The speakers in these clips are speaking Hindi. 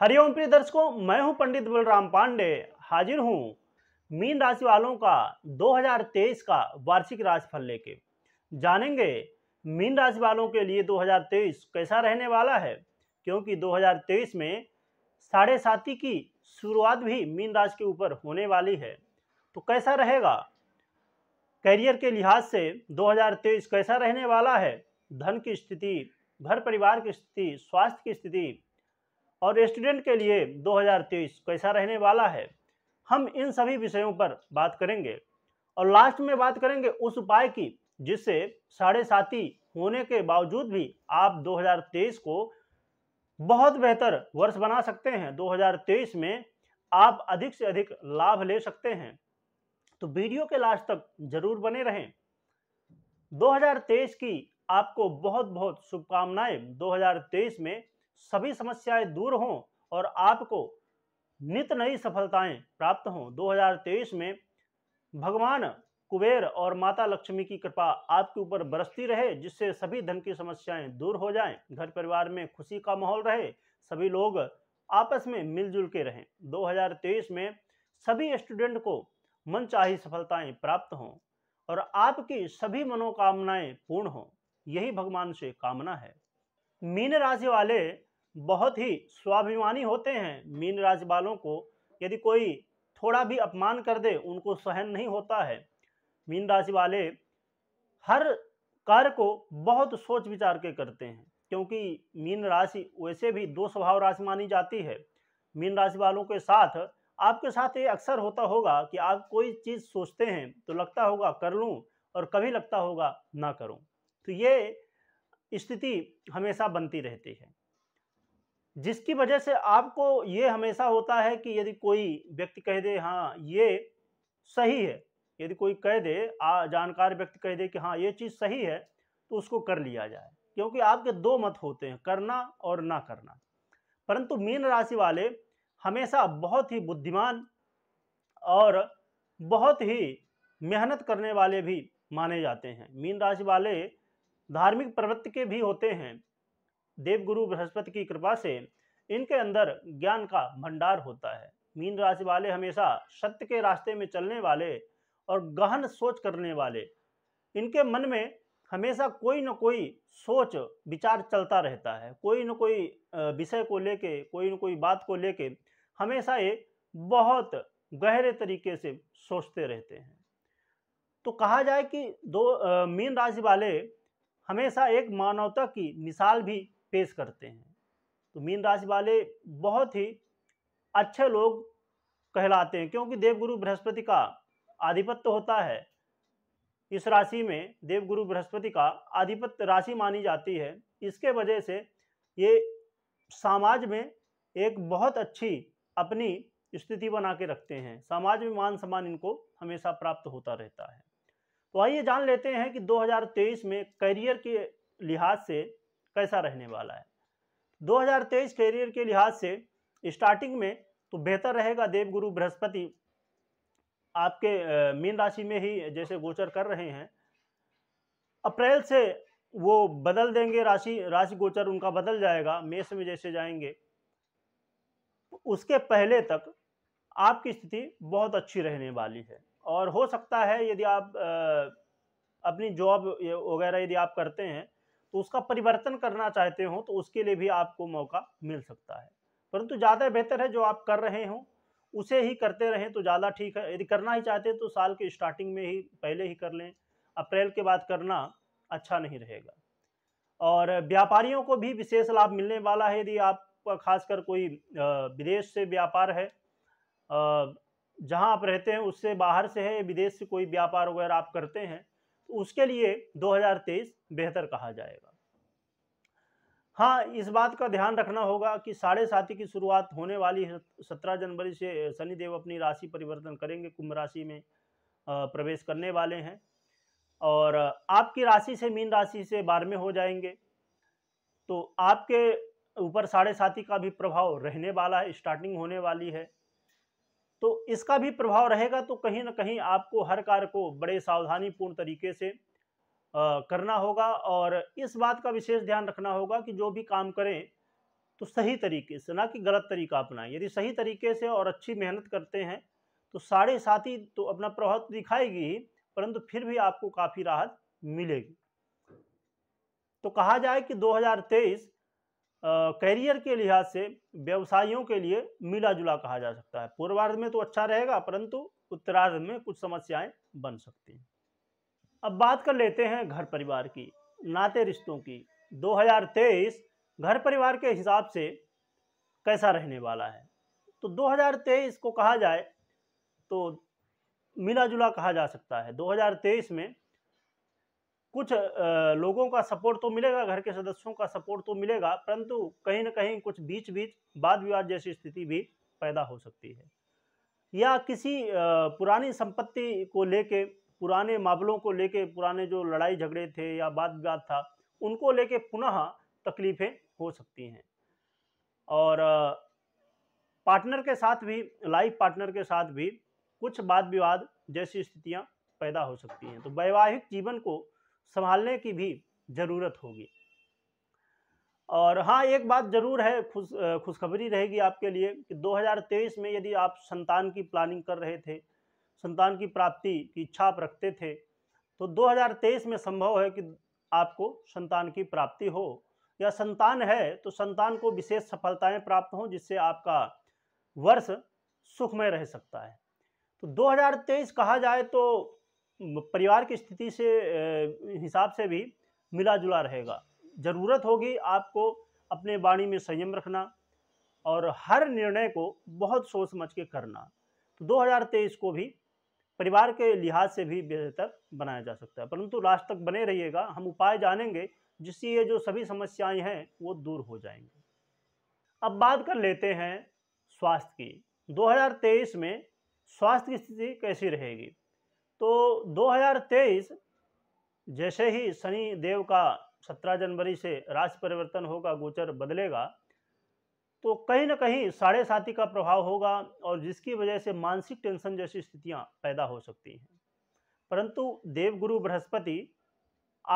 हरिओम प्रिय दर्शकों मैं हूं पंडित बलराम पांडे हाजिर हूं मीन राशि वालों का 2023 का वार्षिक राशिफल लेके जानेंगे मीन राशि वालों के लिए 2023 कैसा रहने वाला है क्योंकि 2023 में साढ़े साथी की शुरुआत भी मीन राशि के ऊपर होने वाली है तो कैसा रहेगा करियर के लिहाज से 2023 कैसा रहने वाला है धन की स्थिति घर परिवार की स्थिति स्वास्थ्य की स्थिति और स्टूडेंट के लिए 2023 कैसा रहने वाला है हम इन सभी विषयों पर बात करेंगे और लास्ट में बात करेंगे उस उपाय की जिससे साढ़े साथी होने के बावजूद भी आप 2023 को बहुत बेहतर वर्ष बना सकते हैं 2023 में आप अधिक से अधिक लाभ ले सकते हैं तो वीडियो के लास्ट तक जरूर बने रहें 2023 की आपको बहुत बहुत शुभकामनाएं 2023 में सभी समस्याएं दूर हों और आपको नित नई सफलताएं प्राप्त हों 2023 में भगवान कुबेर और माता लक्ष्मी की कृपा आपके ऊपर बरसती रहे जिससे सभी धन की समस्याएं दूर हो जाएं घर परिवार में खुशी का माहौल रहे सभी लोग आपस में मिलजुल के रहें 2023 में सभी स्टूडेंट को मनचाही सफलताएं प्राप्त हों और आपकी सभी मनोकामनाएं पूर्ण हों यही भगवान से कामना है मीन राशि वाले बहुत ही स्वाभिमानी होते हैं मीन राशि वालों को यदि कोई थोड़ा भी अपमान कर दे उनको सहन नहीं होता है मीन राशि वाले हर कार्य को बहुत सोच विचार के करते हैं क्योंकि मीन राशि वैसे भी दो स्वभाव राशि मानी जाती है मीन राशि वालों के साथ आपके साथ ये अक्सर होता होगा कि आप कोई चीज़ सोचते हैं तो लगता होगा कर लूँ और कभी लगता होगा ना करूँ तो ये स्थिति हमेशा बनती रहती है जिसकी वजह से आपको ये हमेशा होता है कि यदि कोई व्यक्ति कह दे हाँ ये सही है यदि कोई कह दे आ, जानकार व्यक्ति कह दे कि हाँ ये चीज़ सही है तो उसको कर लिया जाए क्योंकि आपके दो मत होते हैं करना और ना करना परंतु मीन राशि वाले हमेशा बहुत ही बुद्धिमान और बहुत ही मेहनत करने वाले भी माने जाते हैं मीन राशि वाले धार्मिक प्रवृत्ति के भी होते हैं देवगुरु बृहस्पति की कृपा से इनके अंदर ज्ञान का भंडार होता है मीन राशि वाले हमेशा सत्य के रास्ते में चलने वाले और गहन सोच करने वाले इनके मन में हमेशा कोई न कोई सोच विचार चलता रहता है कोई न कोई विषय को लेके कोई न कोई बात को लेके हमेशा ये बहुत गहरे तरीके से सोचते रहते हैं तो कहा जाए कि दो मीन राशि वाले हमेशा एक मानवता की मिसाल भी पेश करते हैं तो मीन राशि वाले बहुत ही अच्छे लोग कहलाते हैं क्योंकि देवगुरु बृहस्पति का आधिपत्य होता है इस राशि में देवगुरु बृहस्पति का आधिपत्य राशि मानी जाती है इसके वजह से ये समाज में एक बहुत अच्छी अपनी स्थिति बना के रखते हैं समाज में मान सम्मान इनको हमेशा प्राप्त होता रहता है तो आइए जान लेते हैं कि 2023 में करियर के लिहाज से कैसा रहने वाला है 2023 करियर के लिहाज से स्टार्टिंग में तो बेहतर रहेगा देवगुरु बृहस्पति आपके मीन राशि में ही जैसे गोचर कर रहे हैं अप्रैल से वो बदल देंगे राशि राशि गोचर उनका बदल जाएगा मेष में जैसे जाएंगे उसके पहले तक आपकी स्थिति बहुत अच्छी रहने वाली है और हो सकता है यदि आप अपनी जॉब वगैरह यदि आप करते हैं तो उसका परिवर्तन करना चाहते हो तो उसके लिए भी आपको मौका मिल सकता है परंतु ज़्यादा बेहतर है जो आप कर रहे हों उसे ही करते रहें तो ज़्यादा ठीक है यदि करना ही चाहते हैं तो साल के स्टार्टिंग में ही पहले ही कर लें अप्रैल के बाद करना अच्छा नहीं रहेगा और व्यापारियों को भी विशेष लाभ मिलने वाला है यदि आप खासकर कोई विदेश से व्यापार है जहां आप रहते हैं उससे बाहर से है विदेश से कोई व्यापार वगैरह आप करते हैं उसके लिए 2023 बेहतर कहा जाएगा हाँ इस बात का ध्यान रखना होगा कि साढ़े साथी की शुरुआत होने वाली है सत्रह जनवरी से शनिदेव अपनी राशि परिवर्तन करेंगे कुंभ राशि में प्रवेश करने वाले हैं और आपकी राशि से मीन राशि से बारहवें हो जाएंगे तो आपके ऊपर साढ़े साथी का भी प्रभाव रहने वाला है स्टार्टिंग होने वाली है तो इसका भी प्रभाव रहेगा तो कहीं ना कहीं आपको हर कार्य को बड़े सावधानीपूर्ण तरीके से आ, करना होगा और इस बात का विशेष ध्यान रखना होगा कि जो भी काम करें तो सही तरीके से ना कि गलत तरीका अपनाएं यदि सही तरीके से और अच्छी मेहनत करते हैं तो साढ़े साथ ही तो अपना प्रभाव तो दिखाएगी ही परंतु फिर भी आपको काफ़ी राहत मिलेगी तो कहा जाए कि 2023 करियर के लिहाज से व्यवसायियों के लिए मिला जुला कहा जा सकता है पूर्वार्ध में तो अच्छा रहेगा परंतु उत्तरार्ध में कुछ समस्याएं बन सकती हैं अब बात कर लेते हैं घर परिवार की नाते रिश्तों की 2023 घर परिवार के हिसाब से कैसा रहने वाला है तो 2023 को कहा जाए तो मिला जुला कहा जा सकता है 2023 में कुछ लोगों का सपोर्ट तो मिलेगा घर के सदस्यों का सपोर्ट तो मिलेगा परंतु कहीं ना कहीं कुछ बीच बीच वाद विवाद जैसी स्थिति भी पैदा हो सकती है या किसी पुरानी संपत्ति को लेके पुराने मामलों को लेके पुराने जो लड़ाई झगड़े थे या वाद विवाद था उनको लेके पुनः तकलीफ़ें हो सकती हैं और पार्टनर के साथ भी लाइफ पार्टनर के साथ भी कुछ वाद विवाद जैसी स्थितियाँ पैदा हो सकती हैं तो वैवाहिक जीवन को संभालने की भी ज़रूरत होगी और हाँ एक बात ज़रूर है खुश खुशखबरी रहेगी आपके लिए कि 2023 में यदि आप संतान की प्लानिंग कर रहे थे संतान की प्राप्ति की इच्छा आप रखते थे तो 2023 में संभव है कि आपको संतान की प्राप्ति हो या संतान है तो संतान को विशेष सफलताएं प्राप्त हों जिससे आपका वर्ष सुखमय रह सकता है तो 2023 कहा जाए तो परिवार की स्थिति से हिसाब से भी मिला जुला रहेगा ज़रूरत होगी आपको अपने वाणी में संयम रखना और हर निर्णय को बहुत सोच समझ के करना तो 2023 को भी परिवार के लिहाज से भी बेहतर बनाया जा सकता है परंतु राष्ट्र तक बने रहिएगा हम उपाय जानेंगे जिससे ये जो सभी समस्याएं हैं वो दूर हो जाएंगी अब बात कर लेते हैं स्वास्थ्य की 2023 में स्वास्थ्य की स्थिति कैसी रहेगी तो 2023 जैसे ही शनि देव का 17 जनवरी से राशि परिवर्तन होगा गोचर बदलेगा तो कहीं ना कहीं साढ़े साथी का प्रभाव होगा और जिसकी वजह से मानसिक टेंशन जैसी स्थितियां पैदा हो सकती हैं परंतु देवगुरु बृहस्पति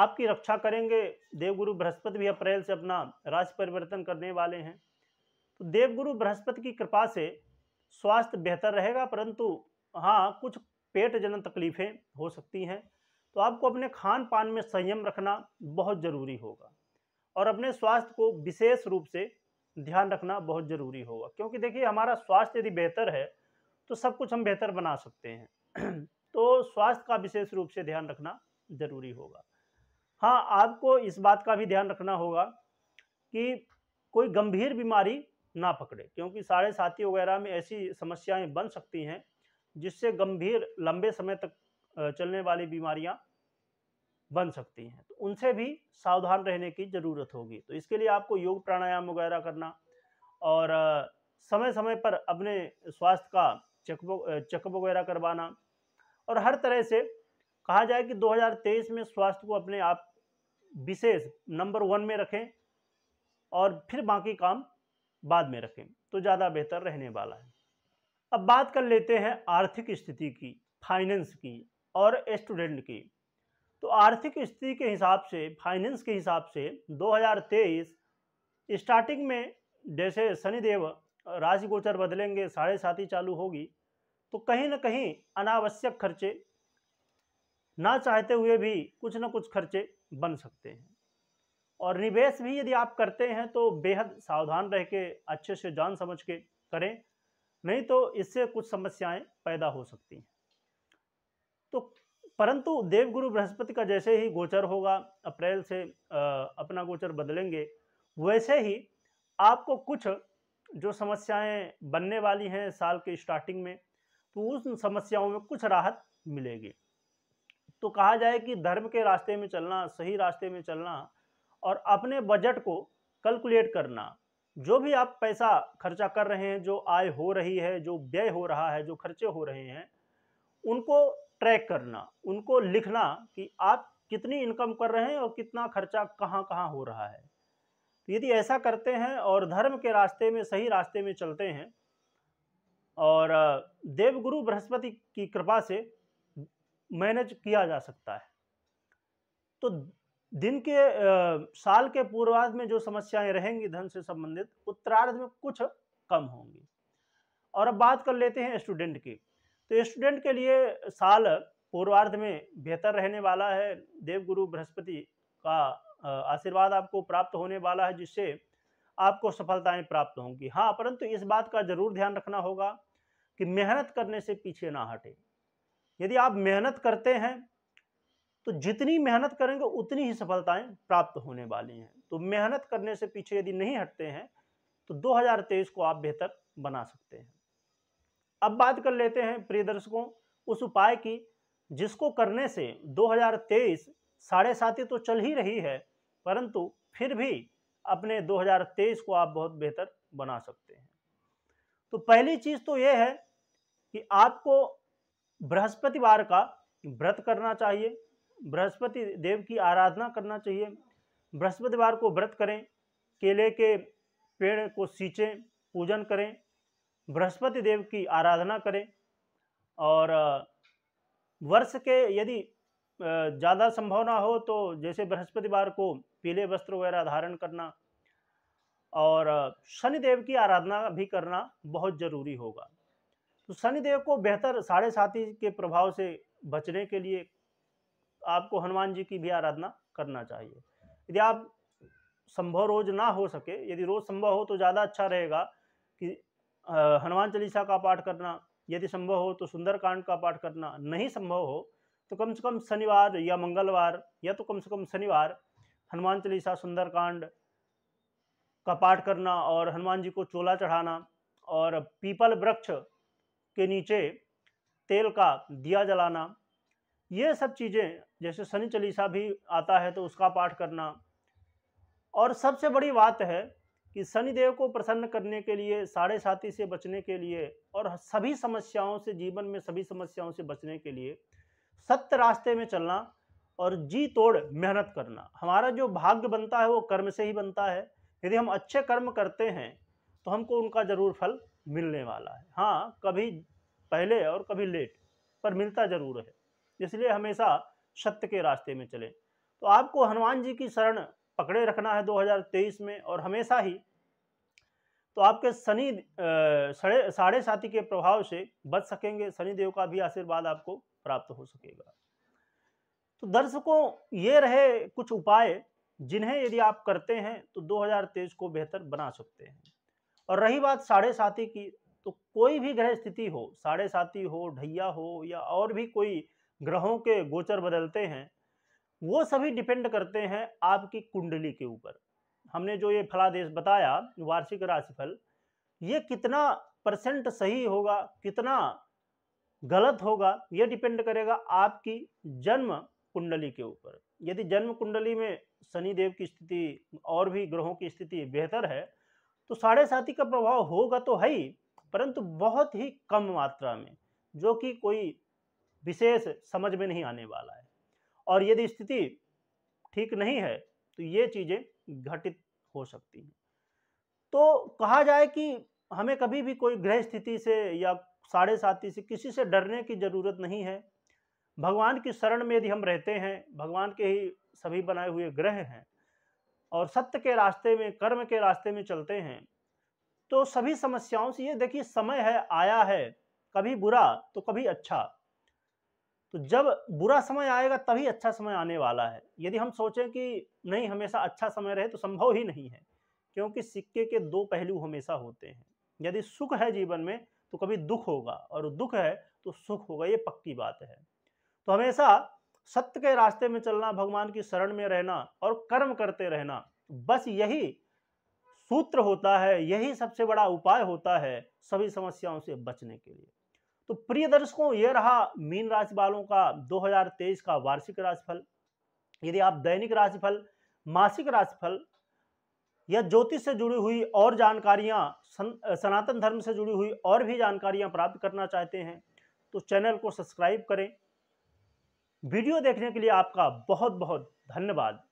आपकी रक्षा करेंगे देवगुरु बृहस्पति भी अप्रैल से अपना राशि परिवर्तन करने वाले हैं तो देवगुरु बृहस्पति की कृपा से स्वास्थ्य बेहतर रहेगा परंतु हाँ कुछ पेट जनन तकलीफ़ें हो सकती हैं तो आपको अपने खान पान में संयम रखना बहुत ज़रूरी होगा और अपने स्वास्थ्य को विशेष रूप से ध्यान रखना बहुत ज़रूरी होगा क्योंकि देखिए हमारा स्वास्थ्य यदि बेहतर है तो सब कुछ हम बेहतर बना सकते हैं तो स्वास्थ्य का विशेष रूप से ध्यान रखना ज़रूरी होगा हाँ आपको इस बात का भी ध्यान रखना होगा कि कोई गंभीर बीमारी ना पकड़े क्योंकि साढ़े साथी वगैरह में ऐसी समस्याएं बन सकती हैं जिससे गंभीर लंबे समय तक चलने वाली बीमारियां बन सकती हैं तो उनसे भी सावधान रहने की ज़रूरत होगी तो इसके लिए आपको योग प्राणायाम वगैरह करना और समय समय पर अपने स्वास्थ्य का चेकअप चेकअप वगैरह करवाना और हर तरह से कहा जाए कि 2023 में स्वास्थ्य को अपने आप विशेष नंबर वन में रखें और फिर बाकी काम बाद में रखें तो ज़्यादा बेहतर रहने वाला है अब बात कर लेते हैं आर्थिक स्थिति की फाइनेंस की और स्टूडेंट की तो आर्थिक स्थिति के हिसाब से फाइनेंस के हिसाब से 2023 स्टार्टिंग में जैसे शनिदेव राशि गोचर बदलेंगे साढ़े साथी चालू होगी तो कहीं ना कहीं अनावश्यक खर्चे ना चाहते हुए भी कुछ ना कुछ खर्चे बन सकते हैं और निवेश भी यदि आप करते हैं तो बेहद सावधान रह के अच्छे से जान समझ के करें नहीं तो इससे कुछ समस्याएं पैदा हो सकती हैं तो परंतु देवगुरु बृहस्पति का जैसे ही गोचर होगा अप्रैल से अपना गोचर बदलेंगे वैसे ही आपको कुछ जो समस्याएं बनने वाली हैं साल के स्टार्टिंग में तो उन समस्याओं में कुछ राहत मिलेगी तो कहा जाए कि धर्म के रास्ते में चलना सही रास्ते में चलना और अपने बजट को कैलकुलेट करना जो भी आप पैसा खर्चा कर रहे हैं जो आय हो रही है जो व्यय हो रहा है जो खर्चे हो रहे हैं उनको ट्रैक करना उनको लिखना कि आप कितनी इनकम कर रहे हैं और कितना खर्चा कहाँ कहाँ हो रहा है यदि ऐसा करते हैं और धर्म के रास्ते में सही रास्ते में चलते हैं और देवगुरु बृहस्पति की कृपा से मैनेज किया जा सकता है तो दिन के आ, साल के पूर्वाध में जो समस्याएं रहेंगी धन से संबंधित उत्तरार्ध में कुछ कम होंगी और अब बात कर लेते हैं स्टूडेंट की तो स्टूडेंट के लिए साल पूर्वार्ध में बेहतर रहने वाला है देवगुरु बृहस्पति का आशीर्वाद आपको प्राप्त होने वाला है जिससे आपको सफलताएं प्राप्त होंगी हाँ परंतु इस बात का जरूर ध्यान रखना होगा कि मेहनत करने से पीछे ना हटे यदि आप मेहनत करते हैं तो जितनी मेहनत करेंगे उतनी ही सफलताएं प्राप्त होने वाली हैं तो मेहनत करने से पीछे यदि नहीं हटते हैं तो 2023 को आप बेहतर बना सकते हैं अब बात कर लेते हैं प्रिय दर्शकों उस उपाय की जिसको करने से 2023 साढ़े साथी तो चल ही रही है परंतु फिर भी अपने 2023 को आप बहुत बेहतर बना सकते हैं तो पहली चीज तो यह है कि आपको बृहस्पतिवार का व्रत करना चाहिए बृहस्पति देव की आराधना करना चाहिए बृहस्पतिवार को व्रत करें केले के पेड़ को सींचें पूजन करें बृहस्पति देव की आराधना करें और वर्ष के यदि ज़्यादा संभावना हो तो जैसे बृहस्पतिवार को पीले वस्त्र वगैरह धारण करना और शनिदेव की आराधना भी करना बहुत ज़रूरी होगा तो शनिदेव को बेहतर साढ़े साथी के प्रभाव से बचने के लिए आपको हनुमान जी की भी आराधना करना चाहिए यदि आप संभव रोज ना हो सके यदि रोज संभव हो तो ज़्यादा अच्छा रहेगा कि हनुमान चालीसा का पाठ करना यदि संभव हो तो सुंदरकांड का पाठ करना नहीं संभव हो तो कम से कम शनिवार या मंगलवार या तो कम से कम शनिवार हनुमान चालीसा सुंदरकांड का पाठ करना और हनुमान जी को चोला चढ़ाना और पीपल वृक्ष के नीचे तेल का दिया जलाना ये सब चीज़ें जैसे शनि चलीसा भी आता है तो उसका पाठ करना और सबसे बड़ी बात है कि शनिदेव को प्रसन्न करने के लिए साढ़े साथी से बचने के लिए और सभी समस्याओं से जीवन में सभी समस्याओं से बचने के लिए सत्य रास्ते में चलना और जी तोड़ मेहनत करना हमारा जो भाग्य बनता है वो कर्म से ही बनता है यदि हम अच्छे कर्म करते हैं तो हमको उनका ज़रूर फल मिलने वाला है हाँ कभी पहले और कभी लेट पर मिलता ज़रूर है इसलिए हमेशा सत्य के रास्ते में चलें तो आपको हनुमान जी की शरण पकड़े रखना है 2023 में और हमेशा ही तो आपके शनि साढ़े साढ़े साथी के प्रभाव से बच सकेंगे शनि देव का भी आशीर्वाद आपको प्राप्त हो सकेगा तो दर्शकों ये रहे कुछ उपाय जिन्हें यदि आप करते हैं तो 2023 को बेहतर बना सकते हैं और रही बात साढ़े साथी की तो कोई भी ग्रह स्थिति हो साढ़े साथी हो ढैया हो या और भी कोई ग्रहों के गोचर बदलते हैं वो सभी डिपेंड करते हैं आपकी कुंडली के ऊपर हमने जो ये फलादेश बताया वार्षिक राशिफल ये कितना परसेंट सही होगा कितना गलत होगा ये डिपेंड करेगा आपकी जन्म कुंडली के ऊपर यदि जन्म कुंडली में शनि देव की स्थिति और भी ग्रहों की स्थिति बेहतर है तो साढ़े साथी का प्रभाव होगा तो है ही परंतु बहुत ही कम मात्रा में जो कि कोई विशेष समझ में नहीं आने वाला है और यदि स्थिति ठीक नहीं है तो ये चीज़ें घटित हो सकती हैं तो कहा जाए कि हमें कभी भी कोई ग्रह स्थिति से या साढ़े साथी से किसी से डरने की ज़रूरत नहीं है भगवान की शरण में यदि हम रहते हैं भगवान के ही सभी बनाए हुए ग्रह हैं और सत्य के रास्ते में कर्म के रास्ते में चलते हैं तो सभी समस्याओं से ये देखिए समय है आया है कभी बुरा तो कभी अच्छा तो जब बुरा समय आएगा तभी अच्छा समय आने वाला है यदि हम सोचें कि नहीं हमेशा अच्छा समय रहे तो संभव ही नहीं है क्योंकि सिक्के के दो पहलू हमेशा होते हैं यदि सुख है जीवन में तो कभी दुख होगा और दुख है तो सुख होगा ये पक्की बात है तो हमेशा सत्य के रास्ते में चलना भगवान की शरण में रहना और कर्म करते रहना बस यही सूत्र होता है यही सबसे बड़ा उपाय होता है सभी समस्याओं से बचने के लिए तो प्रिय दर्शकों यह रहा मीन राशि वालों का 2023 का वार्षिक राशिफल यदि आप दैनिक राशिफल मासिक राशिफल या ज्योतिष से जुड़ी हुई और जानकारियां सनातन धर्म से जुड़ी हुई और भी जानकारियां प्राप्त करना चाहते हैं तो चैनल को सब्सक्राइब करें वीडियो देखने के लिए आपका बहुत बहुत धन्यवाद